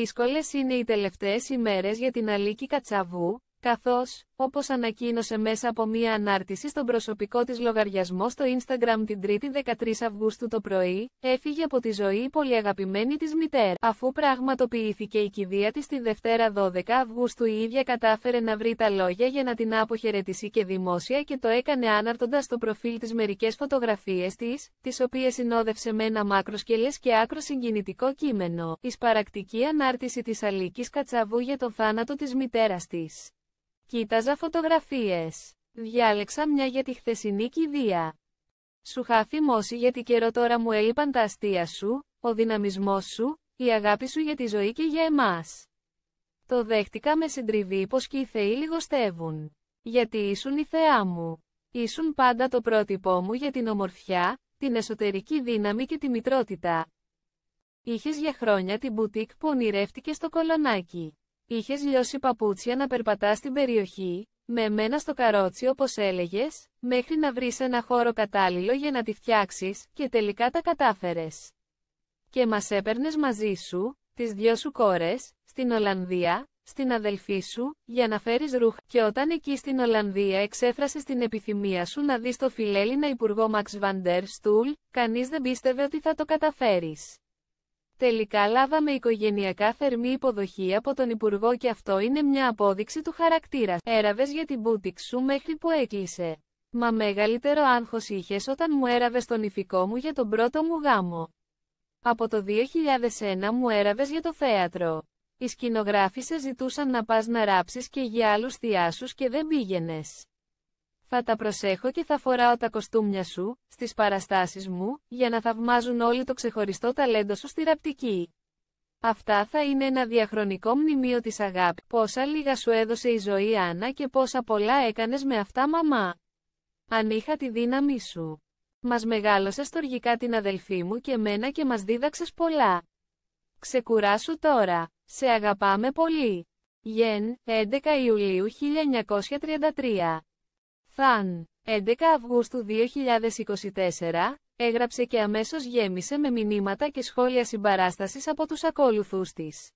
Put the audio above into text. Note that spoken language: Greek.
Δύσκολες είναι οι τελευταίες ημέρες για την Αλίκη Κατσαβού, καθώς, όπως ανακοίνωσε μέσα από μία ανάρτηση στον προσωπικό της λογαριασμό στο Instagram την 3η 13 Αυγούστου το πρωί, έφυγε από τη ζωή η πολυαγαπημένη της μητέρα. Αφού πραγματοποιήθηκε η πολυ αγαπημενη της μητερα αφου πραγματοποιηθηκε η κηδεια της τη Δευτέρα 12 Αυγούστου η ίδια κατάφερε να βρει τα λόγια για να την αποχαιρετήσει και δημόσια και το έκανε άναρτοντας το προφίλ της μερικές φωτογραφίες της, τις οποίες συνόδευσε με ένα μάκροσκελές και άκρο συγκινητικό κείμενο. Η σπαρακτική ανάρτηση της Αλίκης Κατσαβού για το θάνατο της μητέρας της. Κοίταζα φωτογραφίες. Διάλεξα μια για τη χθεσινή κηδεία. Σου χάθη μόση γιατί καιρό τώρα μου έλειπαν τα αστεία σου, ο δυναμισμός σου, η αγάπη σου για τη ζωή και για εμάς. Το δέχτηκα με συντριβή πως και οι θεοί λιγοστεύουν. Γιατί ήσουν η θεά μου. Ήσουν πάντα το πρότυπό μου για την ομορφιά, την εσωτερική δύναμη και τη μητρότητα. Είχες για χρόνια την μπουτίκ που ονειρεύτηκες στο κολονάκι. Είχες λιώσει παπούτσια να περπατάς στην περιοχή, με εμένα στο καρότσι όπως έλεγες, μέχρι να βρεις ένα χώρο κατάλληλο για να τη φτιάξεις και τελικά τα κατάφερες. Και μας έπαιρνες μαζί σου, τις δυο σου κόρες, στην Ολλανδία, στην αδελφή σου, για να φέρεις ρούχα. Και όταν εκεί στην Ολλανδία εξέφρασες την επιθυμία σου να δεις το φιλέλληνα υπουργό Μαξ Βαντέρ Στούλ, κανείς δεν πίστευε ότι θα το καταφέρεις. Τελικά λάβαμε οικογενειακά θερμή υποδοχή από τον Υπουργό και αυτό είναι μια απόδειξη του χαρακτήρα. Έραβες για την μπούτιξ σου μέχρι που έκλεισε. Μα μεγαλύτερο άγχος είχες όταν μου έραβες τον ηφικό μου για τον πρώτο μου γάμο. Από το 2001 μου έραβες για το θέατρο. Οι σκηνογράφοι σε ζητούσαν να πας να ράψεις και για άλλους θειάσους και δεν πήγαινες. Θα τα προσέχω και θα φοράω τα κοστούμια σου, στις παραστάσεις μου, για να θαυμάζουν όλοι το ξεχωριστό ταλέντο σου στη ραπτική. Αυτά θα είναι ένα διαχρονικό μνημείο της αγάπη. Πόσα λίγα σου έδωσε η ζωή Άννα και πόσα πολλά έκανες με αυτά μαμά. Αν είχα τη δύναμή σου. Μας μεγάλωσες στοργικά την αδελφή μου και μένα και μας δίδαξες πολλά. Ξεκουράσου τώρα. Σε αγαπάμε πολύ. Γεν, 11 Ιουλίου 1933 Φαν, 11 Αυγούστου 2024, έγραψε και αμέσως γέμισε με μηνύματα και σχόλια συμπαράστασης από τους ακόλουθούς της.